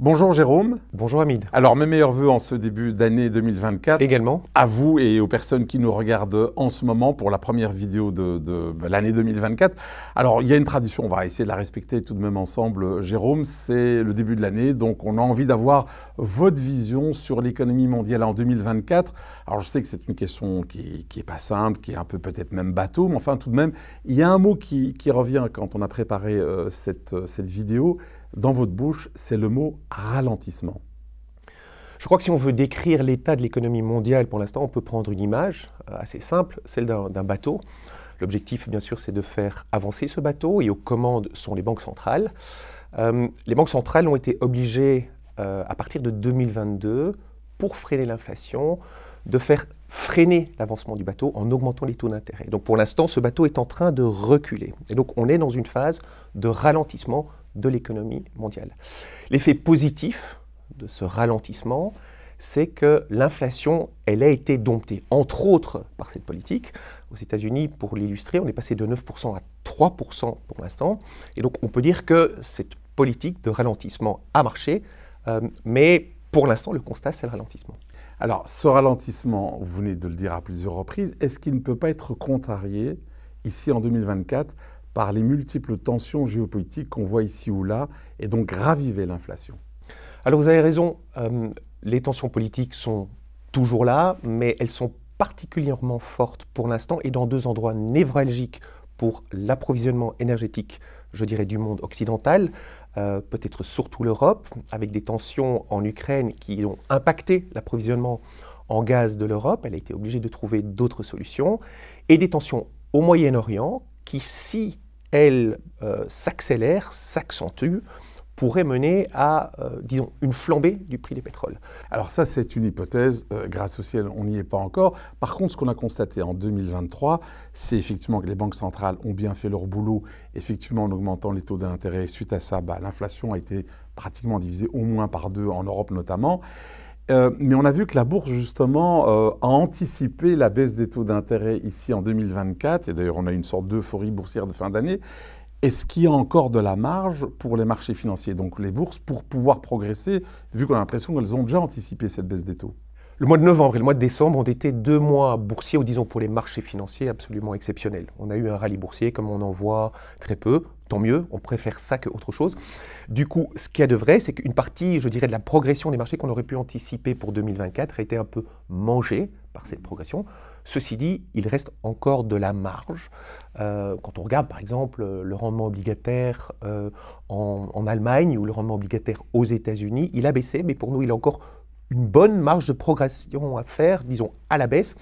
Bonjour Jérôme. Bonjour Hamid. Alors mes meilleurs vœux en ce début d'année 2024. Également. À vous et aux personnes qui nous regardent en ce moment pour la première vidéo de, l'année 2024. Alors il y a une tradition, on va essayer de la respecter tout de même ensemble Jérôme, c'est le début de l'année, donc on a envie d'avoir votre vision sur l'économie mondiale en 2024. Alors je sais que c'est une question qui, n'est est pas simple, qui est un peu peut-être même bateau, mais enfin tout de même, il y a un mot qui, revient quand on a préparé euh, cette, euh, cette vidéo, dans votre bouche, c'est le mot ralentissement. Je crois que si on veut décrire l'état de l'économie mondiale pour l'instant, on peut prendre une image euh, assez simple, celle d'un bateau. L'objectif, bien sûr, c'est de faire avancer ce bateau et aux commandes sont les banques centrales. Euh, les banques centrales ont été obligées, euh, à partir de 2022, pour freiner l'inflation, de faire freiner l'avancement du bateau en augmentant les taux d'intérêt. Donc pour l'instant, ce bateau est en train de reculer. Et donc on est dans une phase de ralentissement de l'économie mondiale. L'effet positif de ce ralentissement, c'est que l'inflation, elle a été domptée, entre autres par cette politique. Aux États-Unis, pour l'illustrer, on est passé de 9% à 3% pour l'instant. Et donc on peut dire que cette politique de ralentissement a marché, euh, mais pour l'instant, le constat, c'est le ralentissement. Alors, ce ralentissement, vous venez de le dire à plusieurs reprises, est-ce qu'il ne peut pas être contrarié ici en 2024 par les multiples tensions géopolitiques qu'on voit ici ou là, et donc raviver l'inflation. Alors vous avez raison, euh, les tensions politiques sont toujours là, mais elles sont particulièrement fortes pour l'instant et dans deux endroits névralgiques pour l'approvisionnement énergétique, je dirais, du monde occidental, euh, peut-être surtout l'Europe, avec des tensions en Ukraine qui ont impacté l'approvisionnement en gaz de l'Europe, elle a été obligée de trouver d'autres solutions, et des tensions au Moyen-Orient qui, si elle euh, s'accélère, s'accentue, pourrait mener à, euh, disons, une flambée du prix des pétroles. Alors ça, c'est une hypothèse euh, grâce au ciel, on n'y est pas encore. Par contre, ce qu'on a constaté en 2023, c'est effectivement que les banques centrales ont bien fait leur boulot, effectivement en augmentant les taux d'intérêt. Suite à ça, bah, l'inflation a été pratiquement divisée au moins par deux, en Europe notamment. Euh, mais on a vu que la bourse, justement, euh, a anticipé la baisse des taux d'intérêt ici en 2024. Et d'ailleurs, on a une sorte d'euphorie boursière de fin d'année. Est-ce qu'il y a encore de la marge pour les marchés financiers, donc les bourses, pour pouvoir progresser, vu qu'on a l'impression qu'elles ont déjà anticipé cette baisse des taux le mois de novembre et le mois de décembre ont été deux mois boursiers, ou disons pour les marchés financiers, absolument exceptionnels. On a eu un rallye boursier comme on en voit très peu, tant mieux, on préfère ça qu'autre chose. Du coup, ce qu'il y a de vrai, c'est qu'une partie, je dirais, de la progression des marchés qu'on aurait pu anticiper pour 2024 a été un peu mangée par cette progression. Ceci dit, il reste encore de la marge. Euh, quand on regarde par exemple le rendement obligataire euh, en, en Allemagne ou le rendement obligataire aux États-Unis, il a baissé, mais pour nous, il est encore une bonne marge de progression à faire, disons à la baisse.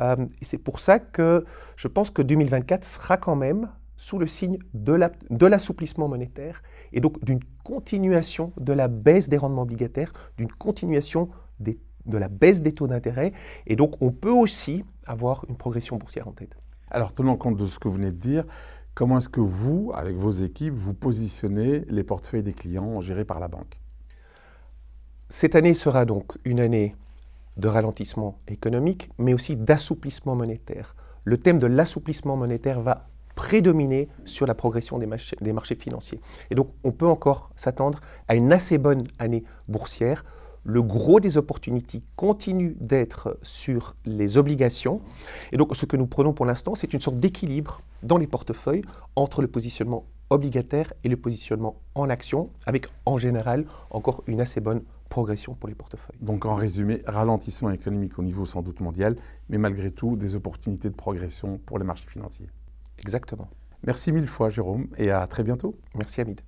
Euh, et c'est pour ça que je pense que 2024 sera quand même sous le signe de l'assouplissement monétaire et donc d'une continuation de la baisse des rendements obligataires, d'une continuation de la baisse des taux d'intérêt. Et donc on peut aussi avoir une progression boursière en tête. Alors tenant compte de ce que vous venez de dire, comment est-ce que vous, avec vos équipes, vous positionnez les portefeuilles des clients gérés par la banque cette année sera donc une année de ralentissement économique, mais aussi d'assouplissement monétaire. Le thème de l'assouplissement monétaire va prédominer sur la progression des, marchés financiers. Et donc, on peut encore s'attendre à une assez bonne année boursière. Le gros des opportunités continue d'être sur les obligations. Et donc, ce que nous prenons pour l'instant, c'est une sorte d'équilibre dans les portefeuilles entre le positionnement obligataire et le positionnement en action, avec en général encore une assez bonne progression pour les portefeuilles. Donc en résumé, ralentissement économique au niveau sans doute mondial, mais malgré tout des opportunités de progression pour les marchés financiers. Exactement. Merci mille fois Jérôme et à très bientôt. Merci Hamid.